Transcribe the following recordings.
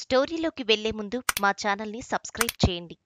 స్టోరీలోకి వెళ్లే ముందు మా ఛానల్ని సబ్స్క్రైబ్ చేయండి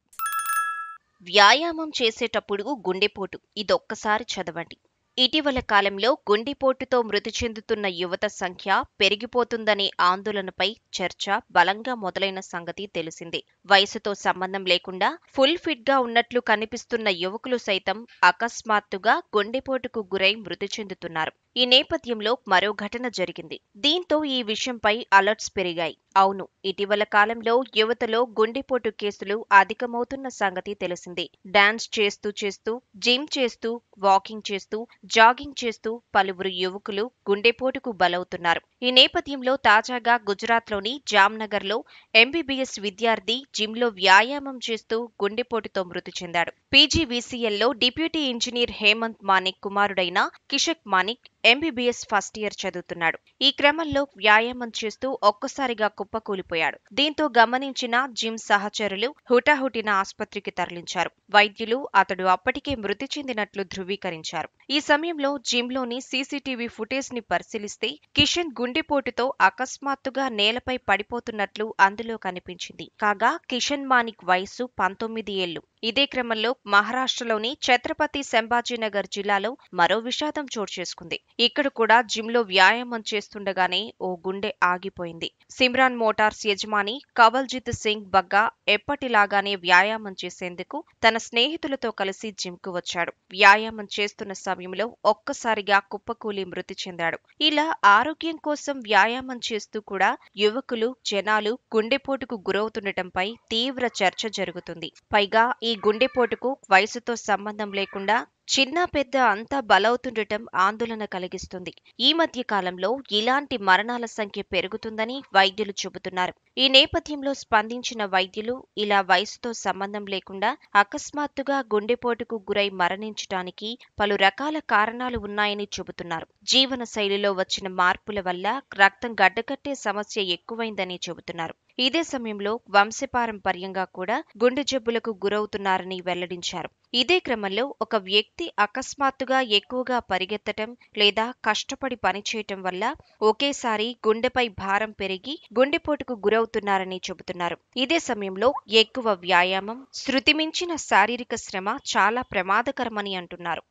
వ్యాయామం చేసేటప్పుడు గుండెపోటు ఇదొక్కసారి చదవండి ఇటీవల కాలంలో గుండెపోటుతో మృతి చెందుతున్న యువత సంఖ్య పెరిగిపోతుందనే ఆందోళనపై చర్చ బలంగా మొదలైన సంగతి తెలిసిందే వయసుతో సంబంధం లేకుండా ఫుల్ ఫిట్గా ఉన్నట్లు కనిపిస్తున్న యువకులు సైతం అకస్మాత్తుగా గుండెపోటుకు గురై మృతి చెందుతున్నారు ఈ నేపథ్యంలో మరో ఘటన జరిగింది దీంతో ఈ విషయంపై అలర్ట్స్ పెరిగాయి అవును ఇటీవల కాలంలో యువతలో గుండెపోటు కేసులు అధికమవుతున్న సంగతి తెలిసిందే డాన్స్ చేస్తూ చేస్తూ జిమ్ చేస్తూ వాకింగ్ చేస్తూ జాగింగ్ చేస్తూ పలువురు యువకులు గుండెపోటుకు బలవుతున్నారు ఈ నేపథ్యంలో తాజాగా గుజరాత్లోని జామ్నగర్లో ఎంబీబీఎస్ విద్యార్థి జిమ్లో వ్యాయామం చేస్తూ గుండెపోటుతో మృతి చెందాడు పీజీవీసీఎల్లో డిప్యూటీ ఇంజనీర్ హేమంత్ మానిక్ కుమారుడైన Kishak Manik MBBS first year చదువుతున్నాడు ఈ క్రమంలో వ్యాయామం చేస్తూ ఒక్కసారిగా కుప్పకూలిపోయాడు దీంతో గమనించిన జిమ్ సహచరులు హుటాహుటిన ఆసుపత్రికి తరలించారు వైద్యులు అతడు అప్పటికే మృతి చెందినట్లు ధృవీకరించారు ఈ సమయంలో జిమ్లోని సీసీటీవీ ఫుటేజ్ ని పరిశీలిస్తే కిషన్ గుండెపోటుతో అకస్మాత్తుగా నేలపై పడిపోతున్నట్లు అందులో కనిపించింది కాగా కిషన్ మానిక్ వయసు పంతొమ్మిది ఏళ్లు ఇదే క్రమంలో మహారాష్ట్రలోని ఛత్రపతి సంభాజీనగర్ జిల్లాలో మరో విషాదం చోటు చేసుకుంది ఇక్కడ కూడా జిమ్లో వ్యాయామం చేస్తుండగానే ఓ గుండె ఆగిపోయింది సిమ్రాన్ మోటార్స్ యజమాని కవల్జిత్ సింగ్ బగ్గా ఎప్పటిలాగానే వ్యాయామం చేసేందుకు తన స్నేహితులతో కలిసి జిమ్కు వచ్చాడు వ్యాయామం చేస్తున్న సమయంలో ఒక్కసారిగా కుప్పకూలి మృతి చెందాడు ఇలా ఆరోగ్యం కోసం వ్యాయామం చేస్తూ కూడా యువకులు జనాలు గుండెపోటుకు గురవుతుండటంపై తీవ్ర చర్చ జరుగుతుంది పైగా ఈ గుండెపోటుకు వయసుతో సంబంధం లేకుండా చిన్న పెద్ద అంతా బలవుతుండటం ఆందోళన కలిగిస్తుంది ఈ మధ్య కాలంలో ఇలాంటి మరణాల సంఖ్య పెరుగుతుందని వైద్యులు చెబుతున్నారు ఈ నేపథ్యంలో స్పందించిన వైద్యులు ఇలా వయసుతో సంబంధం లేకుండా అకస్మాత్తుగా గుండెపోటుకు గురై మరణించటానికి పలు రకాల కారణాలు ఉన్నాయని చెబుతున్నారు జీవన శైలిలో వచ్చిన మార్పుల వల్ల రక్తం గడ్డకట్టే సమస్య ఎక్కువైందని చెబుతున్నారు ఇదే సమయంలో వంశపారంపర్యంగా కూడా గుండె జబ్బులకు గురవుతున్నారని వెల్లడించారు ఇదే క్రమంలో ఒక వ్యక్తి అకస్మాత్తుగా ఎక్కువగా పరిగెత్తటం లేదా కష్టపడి పనిచేయటం వల్ల ఒకేసారి గుండెపై భారం పెరిగి గుండెపోటుకు గురవుతున్నారని చెబుతున్నారు ఇదే సమయంలో ఎక్కువ వ్యాయామం శృతిమించిన శారీరక శ్రమ చాలా ప్రమాదకరమని అంటున్నారు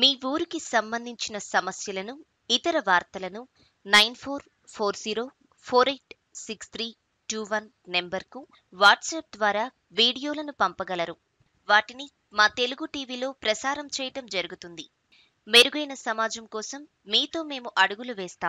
మీ ఊరికి సంబంధించిన సమస్యలను ఇతర వార్తలను nine four four zero four eight six three two one నెంబర్కు వాట్సాప్ ద్వారా వీడియోలను పంపగలరు వాటిని మా తెలుగు టీవీలో ప్రసారం చేయటం జరుగుతుంది మెరుగైన సమాజం కోసం మీతో మేము అడుగులు వేస్తాం